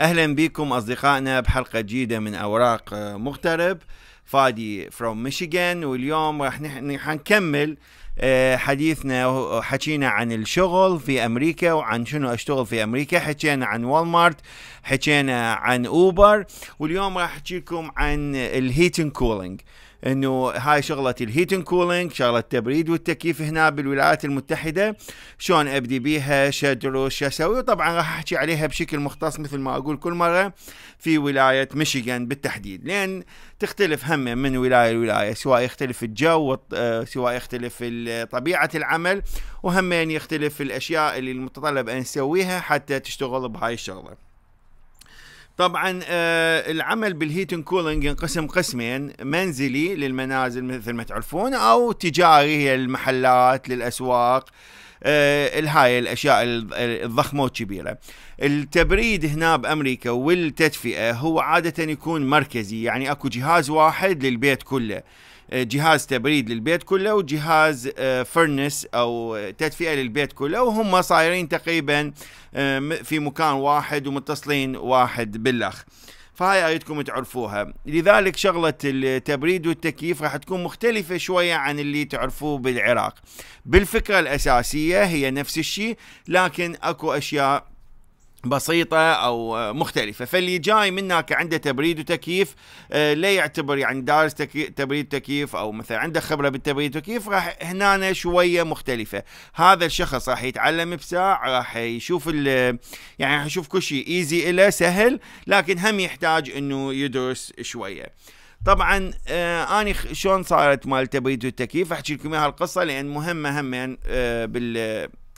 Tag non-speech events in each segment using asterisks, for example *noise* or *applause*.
اهلا بكم اصدقائنا بحلقه جديده من اوراق آه، مغترب فادي فروم ميشيغان واليوم راح نكمل آه، حديثنا وحكينا عن الشغل في امريكا وعن شنو اشتغل في امريكا حكينا عن والمارت حكينا عن اوبر واليوم راح احكي لكم عن الهيتن كولينج انه هاي شغله الهيتن كولينج شغله التبريد والتكييف هنا بالولايات المتحده شلون ابدي بيها شدروس اسوي وطبعا راح احكي عليها بشكل مختص مثل ما اقول كل مره في ولايه ميشيغان بالتحديد لان تختلف همه من ولايه لولايه سواء يختلف الجو آه، سواء يختلف طبيعه العمل وهمين يختلف الاشياء اللي المتطلب ان نسويها حتى تشتغل بهاي الشغله طبعا آه، العمل بالهيتن كولينج ينقسم قسمين منزلي للمنازل مثل ما تعرفون او تجاري هي المحلات للاسواق آه، الهاي الاشياء الضخمه والكبيره التبريد هنا بامريكا والتدفئه هو عاده يكون مركزي يعني اكو جهاز واحد للبيت كله آه، جهاز تبريد للبيت كله وجهاز فرنس آه، او آه، تدفئه للبيت كله وهم صايرين تقريبا في مكان واحد ومتصلين واحد بالاخ فهاي اريدكم تعرفوها لذلك شغله التبريد والتكييف راح تكون مختلفه شويه عن اللي تعرفوه بالعراق بالفكره الاساسيه هي نفس الشيء لكن اكو اشياء بسيطة أو مختلفة فاللي جاي من هناك عنده تبريد وتكييف آه، لا يعتبر يعني دارس تبريد وتكييف أو مثلا عنده خبرة بالتبريد وتكييف راح هنا شوية مختلفة هذا الشخص راح يتعلم بساعة راح يشوف يعني راح يشوف كل شيء ايزي إله سهل لكن هم يحتاج أنه يدرس شوية طبعا آه اني شلون صارت مال تبريد والتكييف احكي لكم اياها القصه لان مهمه هم آه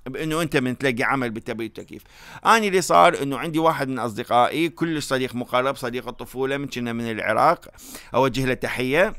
بانه انت من تلاقي عمل بتبي والتكييف انا اللي صار انه عندي واحد من اصدقائي كلش صديق مقرب صديق الطفوله من كنا من العراق اوجه له تحيه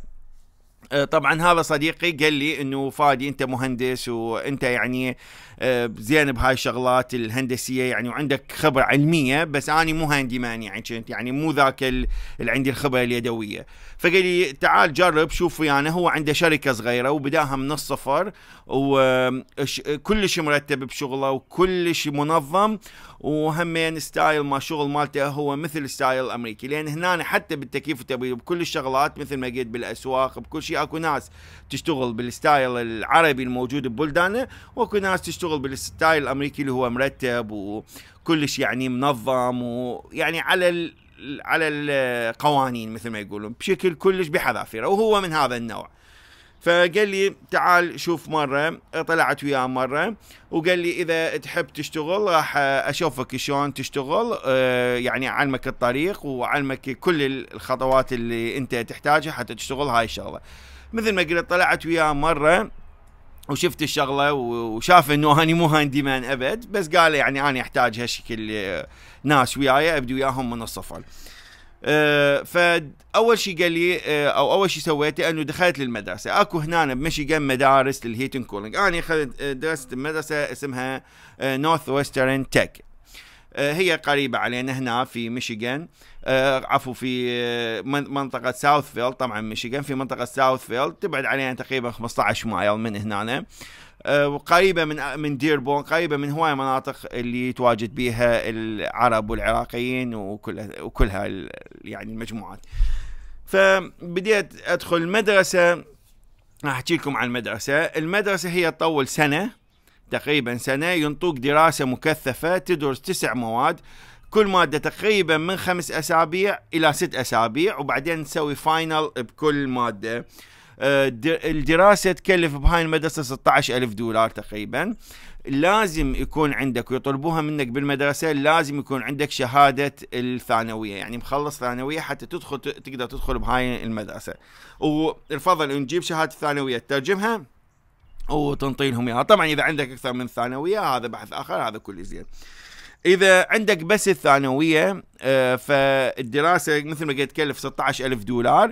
آه، طبعا هذا صديقي قال لي انه فادي انت مهندس وانت يعني آه، زين بهاي الشغلات الهندسيه يعني وعندك خبره علميه بس انا مو هاندي مان يعني كنت يعني مو ذاك اللي عندي الخبره اليدويه فقال لي تعال جرب شوف ويانا يعني هو عنده شركه صغيره وبداها من الصفر وكلش آه، مرتب بشغله وكلش منظم وهمين يعني ستايل ما شغل مالته هو مثل ستايل الامريكي لان هنا حتى بالتكييف والتبريد بكل الشغلات مثل ما قلت بالاسواق بكل شيء اكو ناس تشتغل بالستايل العربي الموجود ببلدانه واكو ناس تشتغل بالستايل الامريكي اللي هو مرتب وكلش يعني منظم ويعني على ال على القوانين مثل ما يقولون بشكل كلش بحذافيره وهو من هذا النوع فقال لي تعال شوف مرة طلعت وياه مرة وقال لي إذا تحب تشتغل راح أشوفك شلون تشتغل آه، يعني أعلمك الطريق وأعلمك كل الخطوات اللي أنت تحتاجها حتى تشتغل هاي الشغلة مثل ما قلت طلعت وياه مرة وشفت الشغله وشاف انه اني مو مان ابد بس قال يعني انا احتاج هالشكل آه، ناس وياي ابدي وياهم من الصفر آه، فاول شيء قال لي آه، او اول شيء سويته انه دخلت للمدرسه اكو هنا بمشيغن مدارس للهيتن كولينج انا آه، درست مدرسه اسمها نورث ويسترن تك هي قريبة علينا هنا في ميشيغان عفوا في منطقة ساوثفيلد طبعا ميشيغان في منطقة ساوثفيلد تبعد علينا تقريبا 15 مايل من هنا وقريبه آه، من من ديربون قريبه من هواي مناطق اللي تواجد بيها العرب والعراقيين وكل وكل هاي يعني المجموعات فبديت ادخل مدرسه راح احكي لكم عن المدرسه المدرسه هي تطول سنه تقريبا سنه ينطوك دراسه مكثفه تدرس تسع مواد كل ماده تقريبا من خمس اسابيع الى ست اسابيع وبعدين نسوي فاينل بكل ماده الدراسة تكلف بهاي المدرسة 16 ألف دولار تقريبا لازم يكون عندك ويطلبوها منك بالمدرسة لازم يكون عندك شهادة الثانوية يعني مخلص ثانوية حتى تدخل تقدر تدخل بهاي المدرسة والفضل ان تجيب شهادة الثانوية تترجمها وتنطي لهم اياها طبعا اذا عندك اكثر من ثانويه هذا بحث اخر هذا كل زين اذا عندك بس الثانويه آه، فالدراسه مثل ما قلت تكلف 16000 دولار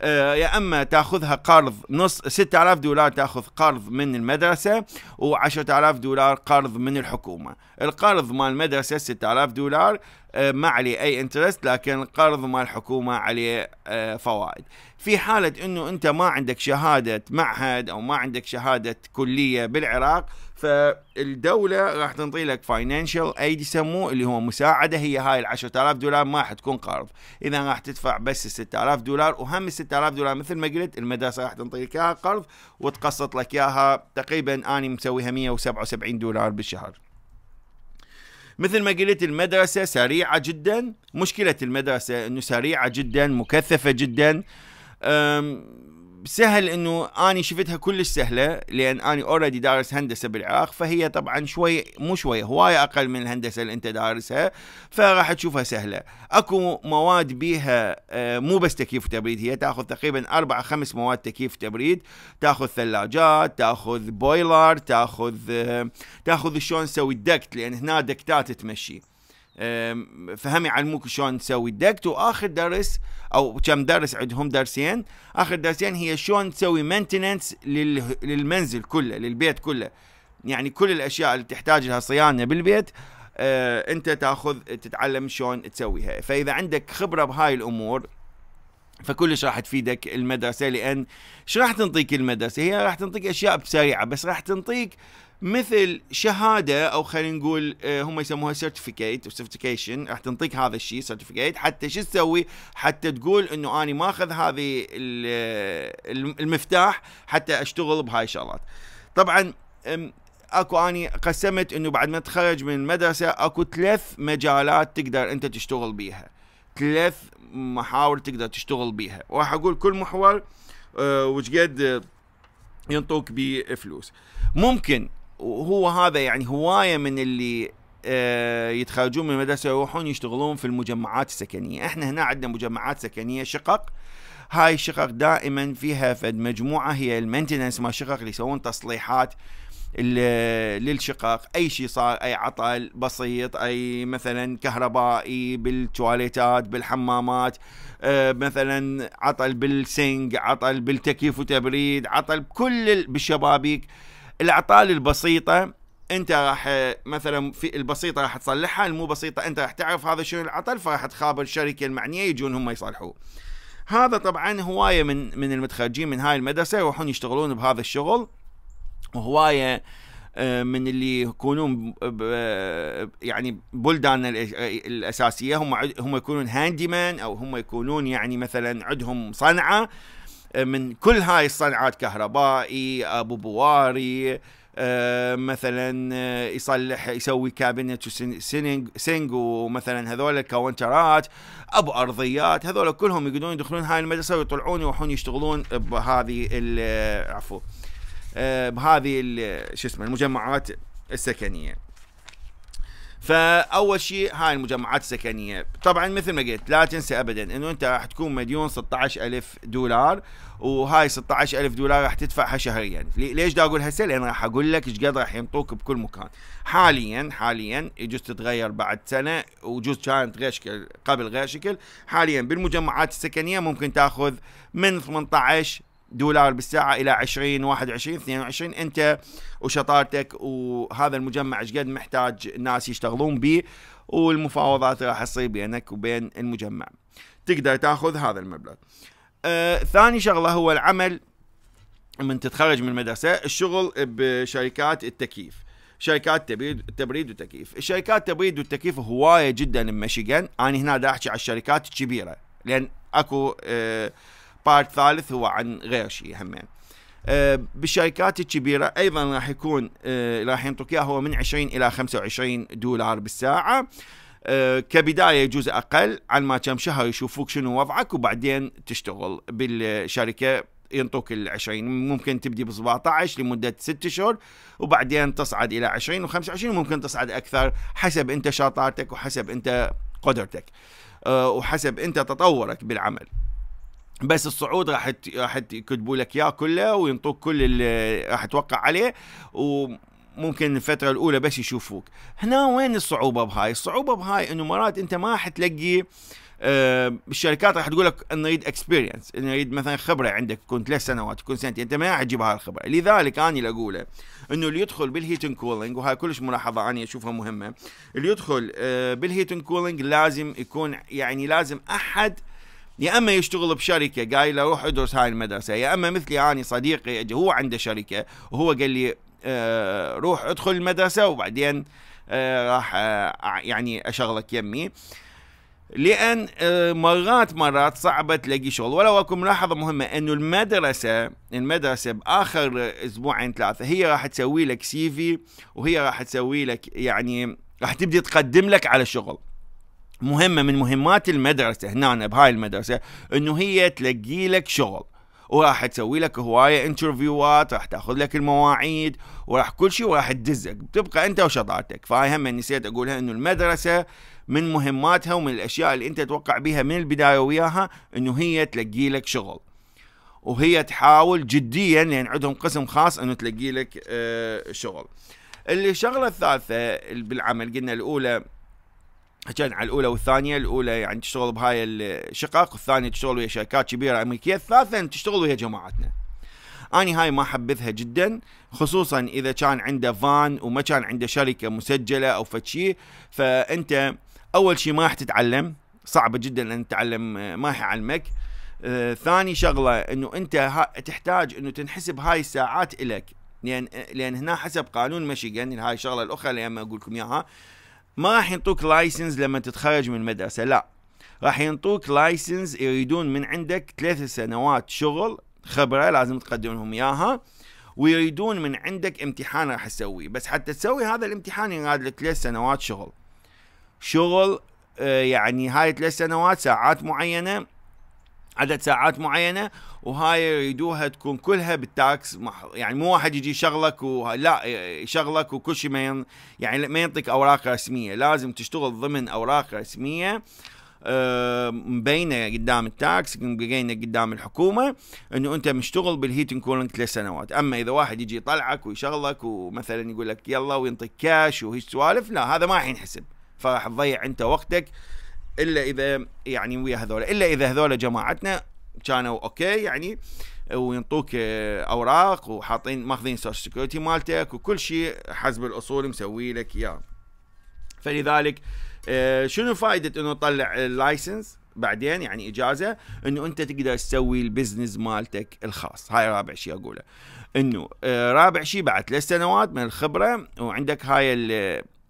آه، يا اما تاخذها قرض نص 6000 دولار تاخذ قرض من المدرسه و10000 دولار قرض من الحكومه القرض مال المدرسه 6000 دولار آه، ما عليه اي انترست لكن القرض مال الحكومه عليه آه، فوائد في حاله انه انت ما عندك شهاده معهد او ما عندك شهاده كليه بالعراق فالدوله راح تنطي لك فاينانشال ايد يسموه اللي هو مساعده هي هاي ال 10000 دولار ما راح تكون قرض اذا راح تدفع بس ال 6000 دولار وهم ال 6000 دولار مثل ما قلت المدرسه راح تنطي لك اياها قرض وتقسط لك اياها تقريبا اني مسويها 177 دولار بالشهر مثل ما قلت المدرسة سريعة جدا مشكلة المدرسة أنه سريعة جدا مكثفة جدا سهل انه اني شفتها كلش سهله لان اني اوريدي دارس هندسه بالعراق فهي طبعا شوي مو شوي هوايه اقل من الهندسه اللي انت دارسها فراح تشوفها سهله اكو مواد بيها آه، مو بس تكييف وتبريد هي تاخذ تقريبا اربع خمس مواد تكييف وتبريد تاخذ ثلاجات تاخذ بويلر تاخذ آه، تاخذ شلون تسوي الدكت لان هنا دكتات تمشي فهم يعلموك شلون تسوي الدكت واخر درس او كم درس عندهم درسين اخر درسين هي شلون تسوي مينتننس للمنزل كله للبيت كله يعني كل الاشياء اللي تحتاج لها صيانه بالبيت آه انت تاخذ تتعلم شلون تسويها فاذا عندك خبره بهاي الامور فكلش راح تفيدك المدرسه لان شو راح تنطيك المدرسه هي راح تنطيك اشياء بسريعه بس راح تنطيك مثل شهاده او خلينا نقول آه، هم يسموها سيرتيفيكيت سيرتيفيكيشن راح تنطيك هذا الشيء سيرتيفيكيت حتى شو تسوي؟ حتى تقول انه اني ماخذ هذه آه، المفتاح حتى اشتغل بهاي الشغلات. طبعا اكو اني قسمت انه بعد ما تخرج من المدرسه اكو ثلاث مجالات تقدر انت تشتغل بيها. ثلاث محاور تقدر تشتغل بيها، وراح اقول كل محور آه، وش قد ينطوك بفلوس. ممكن وهو هذا يعني هوايه من اللي آه، يتخرجون من المدرسه يروحون يشتغلون في المجمعات السكنيه، احنا هنا عندنا مجمعات سكنيه شقق هاي الشقق دائما فيها فد مجموعه هي المينتننس مال الشقق اللي يسوون تصليحات للشقق اي شيء صار اي عطل بسيط اي مثلا كهربائي بالتواليتات بالحمامات آه مثلا عطل بالسنج عطل بالتكييف وتبريد عطل بكل بالشبابيك الاعطال البسيطه انت راح مثلا في البسيطه راح تصلحها المو بسيطه انت راح تعرف هذا شنو العطل فراح تخابر الشركه المعنيه يجون هم يصلحوه هذا طبعا هوايه من من المتخرجين من هاي المدرسه يروحون يشتغلون بهذا الشغل وهوايه آه، من اللي يكونون يعني بلدان الاساسيه هم هم يكونون هاندي مان او هم يكونون يعني مثلا عندهم صنعه من كل هاي الصنعات كهربائي ابو بواري آه، مثلا آه، يصلح يسوي كابينت سينج ومثلا هذول الكاونترات ابو ارضيات هذول كلهم يقدرون يدخلون هاي المدرسه ويطلعون يروحون يشتغلون بهذه عفوا آه، بهذه شو اسمه المجمعات السكنيه فاول شيء هاي المجمعات السكنيه طبعا مثل ما قلت لا تنسى ابدا انه انت راح تكون مديون 16000 دولار وهاي 16000 دولار راح تدفعها شهريا ليش دا اقول هسه لان راح اقول لك ايش قد راح ينطوك بكل مكان حاليا حاليا يجوز تتغير بعد سنه وجوز كانت غير شكل قبل غير شكل حاليا بالمجمعات السكنيه ممكن تاخذ من 18 دولار بالساعة إلى 20 21 22 أنت وشطارتك وهذا المجمع ايش قد محتاج ناس يشتغلون به والمفاوضات راح تصير بينك وبين المجمع تقدر تاخذ هذا المبلغ آه ثاني شغلة هو العمل من تتخرج من المدرسة الشغل بشركات التكييف شركات تبريد تبريد وتكييف الشركات تبريد والتكييف هوايه جدا بمشيغن انا هنا دا احكي على الشركات الكبيره لان اكو آه بارت ثالث هو عن غير شيء همين آه، بالشركات الكبيرة أيضا راح يكون آه، راح ينطوك إياه هو من 20 إلى 25 دولار بالساعة آه، كبداية يجوز أقل عن ما كم شهر يشوفوك شنو وضعك وبعدين تشتغل بالشركة ينطوك ال 20 ممكن تبدي ب 17 لمده 6 اشهر وبعدين تصعد الى 20 و25 وممكن تصعد اكثر حسب انت شطارتك وحسب انت قدرتك وحسب انت تطورك بالعمل. بس الصعود راح راح يكتبوا لك اياه كله وينطوك كل اللي راح توقع عليه وممكن الفتره الاولى بس يشوفوك هنا وين الصعوبه بهاي الصعوبه بهاي انه مرات انت ما راح أه الشركات راح تقول لك نريد اكسبيرينس نريد مثلا خبره عندك تكون ثلاث سنوات تكون سنتين انت ما راح تجيب هاي الخبره لذلك انا اللي اقوله انه اللي يدخل بالهيتن كولينج وهاي كلش ملاحظه انا اشوفها مهمه اللي يدخل أه بالهيتن كولينج لازم يكون يعني لازم احد يا اما يشتغل بشركه قايل له روح ادرس هاي المدرسه يا اما مثلي اني صديقي هو عنده شركه وهو قال لي آه، روح ادخل المدرسه وبعدين آه، راح آه، يعني اشغلك يمي لان مرات مرات صعبه تلاقي شغل ولو اكو ملاحظه مهمه انه المدرسه المدرسه باخر اسبوعين ثلاثه هي راح تسوي لك سي في وهي راح تسوي لك يعني راح تبدي تقدم لك على شغل مهمه من مهمات المدرسه هنا بهاي المدرسه انه هي تلقي لك شغل وراح تسوي لك هوايه انترفيوات راح تاخذ لك المواعيد وراح كل شيء وراح تدزك تبقى انت وشطارتك فهاي هم نسيت اقولها انه المدرسه من مهماتها ومن الاشياء اللي انت تتوقع بها من البدايه وياها انه هي تلقي لك شغل وهي تحاول جديا لان يعني عندهم قسم خاص انه تلقي لك آه، شغل الشغله الثالثه بالعمل قلنا الاولى حكينا على الاولى والثانيه، الاولى يعني تشتغل بهاي الشقق، والثانيه تشتغل ويا شركات كبيره امريكيه، الثالثه تشتغل ويا جماعتنا. اني هاي ما حبذها جدا خصوصا اذا كان عنده فان وما كان عنده شركه مسجله او فتشي فانت اول شيء ما راح تتعلم صعبه جدا ان تتعلم ما راح يعلمك آه ثاني شغله انه انت تحتاج انه تنحسب هاي الساعات الك لان لان هنا حسب قانون ميشيغان هاي الشغله الاخرى اللي انا اقول لكم اياها ما راح ينطوك لايسنس لما تتخرج من المدرسه لا راح ينطوك لايسنس يريدون من عندك ثلاث سنوات شغل خبره لازم تقدم لهم اياها ويريدون من عندك امتحان راح تسويه بس حتى تسوي هذا الامتحان يناد لك ثلاث سنوات شغل شغل آه، يعني هاي ثلاث سنوات ساعات معينه عدد ساعات معينه وهاي يريدوها تكون كلها بالتاكس يعني مو واحد يجي يشغلك لا يشغلك وكل شيء ما ين يعني ما يعطيك اوراق رسميه لازم تشتغل ضمن اوراق رسميه آه، مبينه قدام التاكس مبينه قدام الحكومه انه انت مشتغل بالهيتنج كولنج ثلاث سنوات اما اذا واحد يجي يطلعك ويشغلك ومثلا يقول لك يلا وينطيك كاش وهي سوالف لا هذا ما راح ينحسب فراح تضيع انت وقتك الا اذا يعني ويا هذول الا اذا هذول جماعتنا كانوا اوكي يعني وينطوك اوراق وحاطين ماخذين سوشيال سكيورتي مالتك وكل شيء حسب الاصول مسوي لك اياه فلذلك آه، شنو فائده انه تطلع اللايسنس بعدين يعني اجازه انه انت تقدر تسوي البزنس مالتك الخاص هاي رابع شيء اقوله انه آه، رابع شيء بعد ثلاث سنوات من الخبره وعندك هاي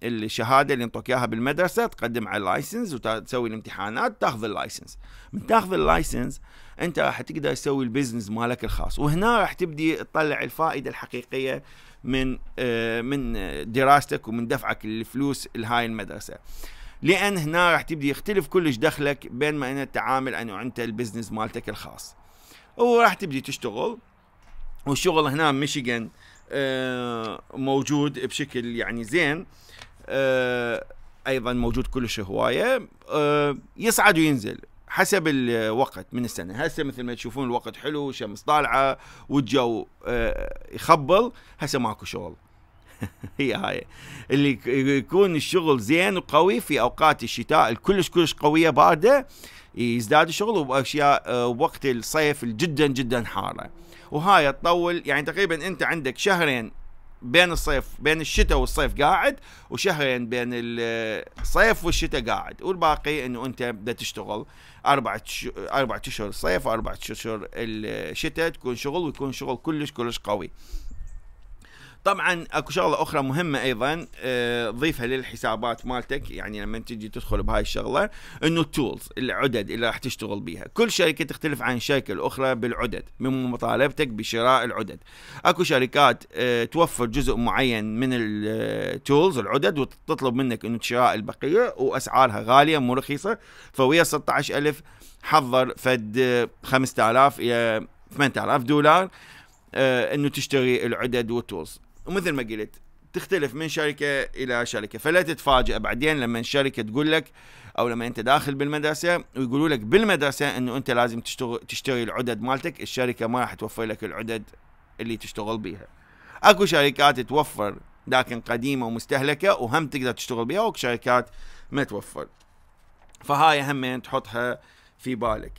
الشهاده اللي انطوك اياها بالمدرسه تقدم على اللايسنس وتسوي الامتحانات تاخذ اللايسنس من تاخذ اللايسنس انت راح تقدر تسوي البزنس مالك الخاص وهنا راح تبدي تطلع الفائده الحقيقيه من آه، من دراستك ومن دفعك الفلوس لهاي المدرسه لان هنا راح تبدي يختلف كلش دخلك بين ما انت تعامل انه انت البزنس مالتك الخاص وراح تبدي تشتغل والشغل هنا ميشيغان آه، موجود بشكل يعني زين آه، ايضا موجود كلش هوايه آه، يصعد وينزل حسب الوقت من السنه هسه مثل ما تشوفون الوقت حلو الشمس طالعه والجو يخبل هسه ماكو شغل *laughs* هي هاي اللي يكون الشغل زين وقوي في اوقات الشتاء الكلش كلش قويه بارده يزداد الشغل وباشياء وقت الصيف جدا جدا حاره وهاي تطول يعني تقريبا انت عندك شهرين بين الصيف بين الشتاء والصيف قاعد وشهرين بين الصيف والشتاء قاعد والباقي انه انت بدك تشتغل اربع اربعة اشهر الصيف واربعة اشهر الشتاء تكون شغل ويكون شغل كلش كلش قوي طبعا اكو شغله اخرى مهمه ايضا آه، ضيفها للحسابات مالتك يعني لما تجي تدخل بهاي الشغله انه التولز العدد اللي راح تشتغل بيها كل شركه تختلف عن الشركه الاخرى بالعدد من مطالبتك بشراء العدد اكو شركات آه، توفر جزء معين من التولز آه، العدد وتطلب منك انه تشراء البقيه واسعارها غاليه مو رخيصه فويا 16000 حضر فد 5000 الى 8000 دولار انه تشتري العدد والتولز ومثل ما قلت تختلف من شركة إلى شركة فلا تتفاجئ بعدين لما الشركة تقول لك أو لما أنت داخل بالمدرسة ويقولوا لك بالمدرسة أنه أنت لازم تشتغل تشتري العدد مالتك الشركة ما راح توفر لك العدد اللي تشتغل بيها أكو شركات توفر لكن قديمة ومستهلكة وهم تقدر تشتغل بيها وشركات ما توفر فهاي هم تحطها في بالك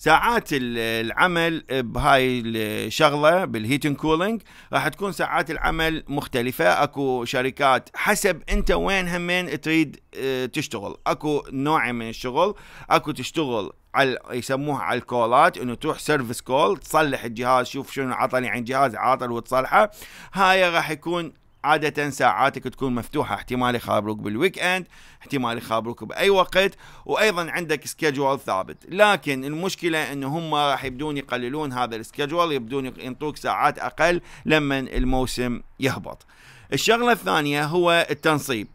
ساعات العمل بهاي الشغله بالهيتن كولينج راح تكون ساعات العمل مختلفه اكو شركات حسب انت وين همين تريد آه، تشتغل اكو نوع من الشغل اكو تشتغل على يسموها على الكولات انه تروح سيرفيس كول تصلح الجهاز شوف شنو عطل يعني جهاز عاطل وتصلحه هاي راح يكون عادة ساعاتك تكون مفتوحة احتمال يخابروك بالويك اند احتمال يخابروك بأي وقت وأيضا عندك سكجول ثابت لكن المشكلة أن هم راح يبدون يقللون هذا السكجول يبدون ينطوك ساعات أقل لما الموسم يهبط الشغلة الثانية هو التنصيب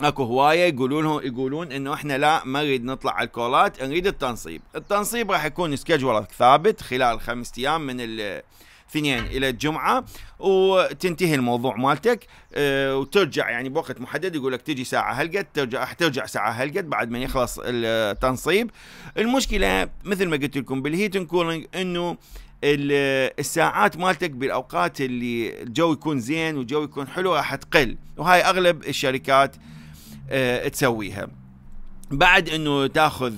اكو هوايه يقولون يقولون انه احنا لا ما نريد نطلع على الكولات نريد التنصيب، التنصيب راح يكون سكجولك ثابت خلال خمس ايام من اثنين الى الجمعه وتنتهي الموضوع مالتك آه، وترجع يعني بوقت محدد يقول لك تجي ساعه هلقد ترجع ترجع ساعه هلقد بعد ما يخلص التنصيب المشكله مثل ما قلت لكم بالهيتن كولينج انه الساعات مالتك بالاوقات اللي الجو يكون زين والجو يكون حلو راح تقل وهاي اغلب الشركات آه، تسويها بعد انه تاخذ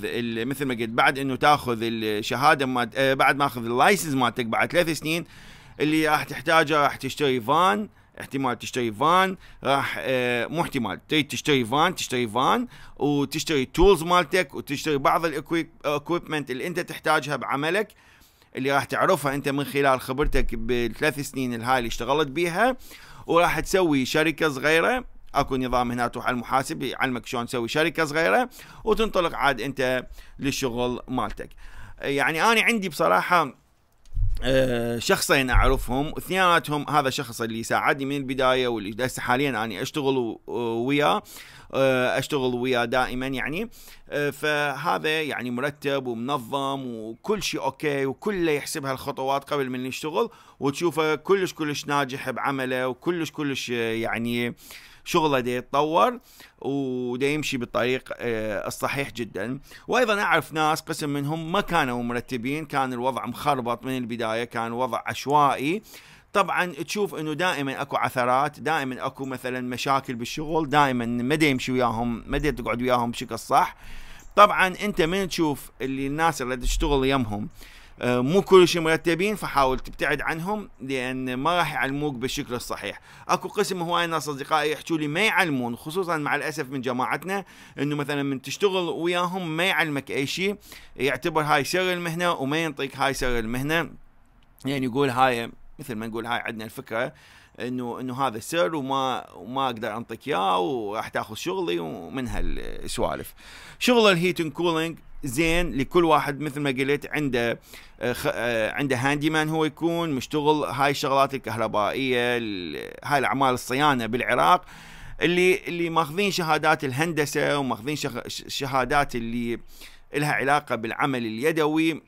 مثل ما قلت بعد انه تاخذ الشهاده ما آه، بعد ما اخذ اللايسنس مالتك بعد ثلاث سنين اللي راح تحتاجه راح تشتري فان احتمال تشتري فان راح آه، مو احتمال تريد تشتري فان تشتري فان وتشتري تولز مالتك وتشتري بعض الاكويبمنت اللي انت تحتاجها بعملك اللي راح تعرفها انت من خلال خبرتك بالثلاث سنين الهاي اللي اشتغلت بيها وراح تسوي شركه صغيره اكو نظام هنا تروح على المحاسب يعلمك شلون تسوي شركه صغيره وتنطلق عاد انت للشغل مالتك يعني انا عندي بصراحه آه، شخصين اعرفهم اثنيناتهم هذا الشخص اللي ساعدني من البدايه واللي حاليا انا اشتغل وياه آه، اشتغل وياه دائما يعني آه، فهذا يعني مرتب ومنظم وكل شيء اوكي وكله يحسب هالخطوات قبل من يشتغل وتشوفه كلش كلش ناجح بعمله وكلش كلش يعني آه شغله دا يتطور ودا يمشي بالطريق آه، الصحيح جدا وايضا اعرف ناس قسم منهم ما كانوا مرتبين كان الوضع مخربط من البدايه كان وضع عشوائي طبعا تشوف انه دائما اكو عثرات دائما اكو مثلا مشاكل بالشغل دائما ما يمشي وياهم ما تقعد وياهم بشكل صح طبعا انت من تشوف اللي الناس اللي تشتغل يمهم آه، مو كلش مرتبين فحاول تبتعد عنهم لان ما راح يعلموك بالشكل الصحيح اكو قسم هواي ناس اصدقائي يحكوا لي ما يعلمون خصوصا مع الاسف من جماعتنا انه مثلا من تشتغل وياهم ما يعلمك اي شيء يعتبر هاي سر المهنه وما ينطيك هاي سر المهنه يعني يقول هاي مثل ما نقول هاي عندنا الفكره انه انه هذا سر وما وما اقدر انطيك اياه وراح تاخذ شغلي ومن هالسوالف شغل الهيتنج كولينج زين لكل واحد مثل ما قلت عنده آه، آه، عنده هاندي مان هو يكون مشتغل هاي الشغلات الكهربائيه هاي الاعمال الصيانه بالعراق اللي اللي ماخذين شهادات الهندسه وماخذين شهادات اللي لها علاقه بالعمل اليدوي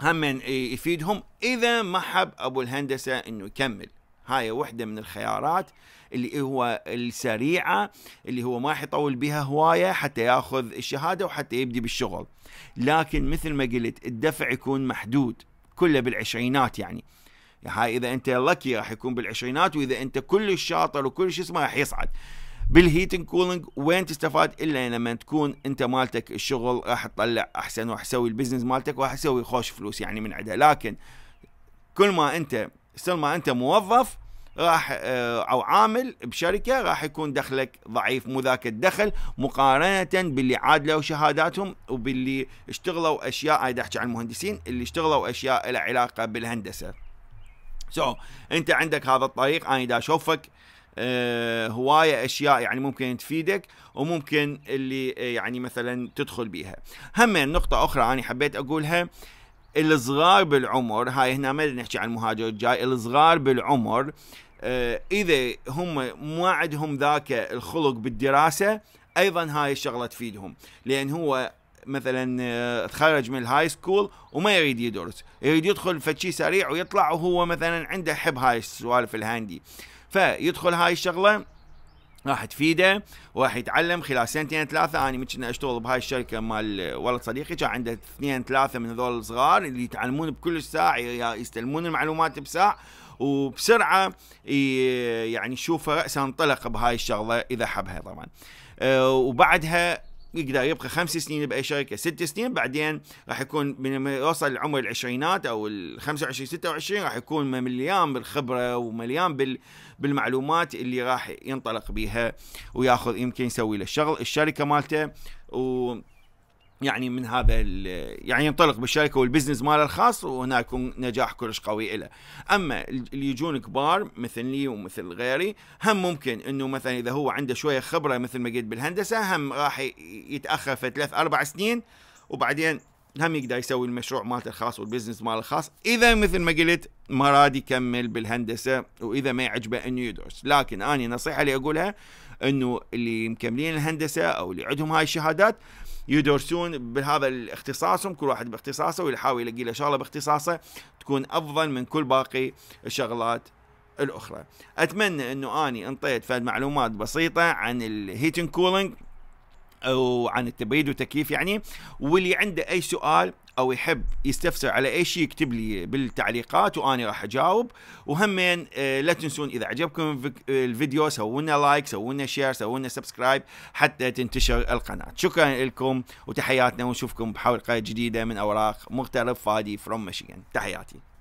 هم يفيدهم اذا ما حب ابو الهندسه انه يكمل هاي وحده من الخيارات اللي هو السريعه اللي هو ما يطول بها هوايه حتى ياخذ الشهاده وحتى يبدي بالشغل لكن مثل ما قلت الدفع يكون محدود كله بالعشرينات يعني هاي اذا انت لكي راح يكون بالعشرينات واذا انت كلش شاطر وكلش اسمه راح يصعد بالهيتنج كولينج وين تستفاد الا لما تكون انت مالتك الشغل راح تطلع احسن وراح تسوي البزنس مالتك وراح تسوي خوش فلوس يعني من عدا لكن كل ما انت استلم ما انت موظف راح آه، او عامل بشركه راح يكون دخلك ضعيف مو ذاك الدخل مقارنه باللي عادلوا شهاداتهم وباللي اشتغلوا اشياء انا احكي عن المهندسين اللي اشتغلوا اشياء لها علاقه بالهندسه. سو so, انت عندك هذا الطريق انا دا اشوفك اه هواية اشياء يعني ممكن تفيدك وممكن اللي آه، يعني مثلا تدخل بيها هم نقطة اخرى انا حبيت اقولها الصغار بالعمر هاي هنا ما نحكي عن المهاجر الجاي الصغار بالعمر آه، اذا هم ما عندهم ذاك الخلق بالدراسه ايضا هاي الشغله تفيدهم لان هو مثلا آه، تخرج من الهاي سكول وما يريد يدرس يريد يدخل فشي سريع ويطلع وهو مثلا عنده حب هاي السوالف الهاندي فيدخل هاي الشغله راح تفيده وراح يتعلم خلال سنتين ثلاثه انا كنا اشتغل بهاي الشركه مال ولد صديقي كان عنده اثنين ثلاثه من هذول الصغار اللي يتعلمون بكل ساعه يستلمون المعلومات بساعه وبسرعه يعني يشوفه راسا انطلق بهاي الشغله اذا حبها طبعا أه، وبعدها يقدر يبقى خمس سنين باي شركه ست سنين بعدين راح يكون من يوصل لعمر العشرينات او ال 25 26 راح يكون مليان بالخبره ومليان بال بالمعلومات اللي راح ينطلق بها وياخذ يمكن يسوي له الشغل الشركه مالته و يعني من هذا يعني ينطلق بالشركه والبزنس ماله الخاص وهنا يكون نجاح كلش قوي له اما اللي يجون كبار مثل لي ومثل غيري هم ممكن انه مثلا اذا هو عنده شويه خبره مثل ما قلت بالهندسه هم راح يتاخر في ثلاث اربع سنين وبعدين هم يقدر يسوي المشروع مالته الخاص والبزنس ماله الخاص اذا مثل ما قلت ما راد يكمل بالهندسه واذا ما يعجبه انه يدرس لكن اني نصيحه اللي اقولها انه اللي مكملين الهندسه او اللي عندهم هاي الشهادات يدرسون بهذا الاختصاصهم كل واحد باختصاصه ويحاول يلاقي له شغله باختصاصه تكون افضل من كل باقي الشغلات الاخرى اتمنى انه اني انطيت فهد معلومات بسيطه عن الهيتن كولينج وعن التبريد والتكييف يعني واللي عنده اي سؤال او يحب يستفسر على اي شيء يكتب لي بالتعليقات واني راح اجاوب وهمين آه، لا تنسون اذا عجبكم آه، الفيديو سووا لنا لايك سووا لنا شير سووا لنا سبسكرايب حتى تنتشر القناه شكرا لكم وتحياتنا ونشوفكم بحلقه جديده من اوراق مختلف فادي فروم مشيغن تحياتي